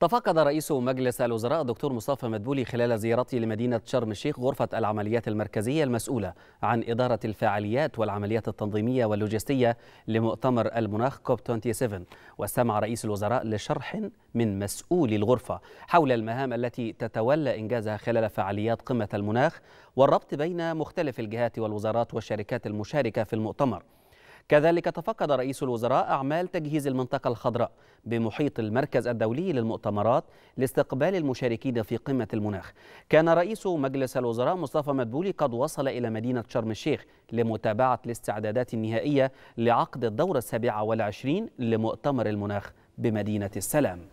تفقد رئيس مجلس الوزراء الدكتور مصطفى مدبولي خلال زيارته لمدينة شرم الشيخ غرفة العمليات المركزية المسؤولة عن إدارة الفعاليات والعمليات التنظيمية واللوجستية لمؤتمر المناخ كوب 27 واستمع رئيس الوزراء لشرح من مسؤول الغرفة حول المهام التي تتولى إنجازها خلال فعاليات قمة المناخ والربط بين مختلف الجهات والوزارات والشركات المشاركة في المؤتمر كذلك تفقد رئيس الوزراء أعمال تجهيز المنطقة الخضراء بمحيط المركز الدولي للمؤتمرات لاستقبال المشاركين في قمة المناخ كان رئيس مجلس الوزراء مصطفى مدبولي قد وصل إلى مدينة شرم الشيخ لمتابعة الاستعدادات النهائية لعقد الدورة السابعة والعشرين لمؤتمر المناخ بمدينة السلام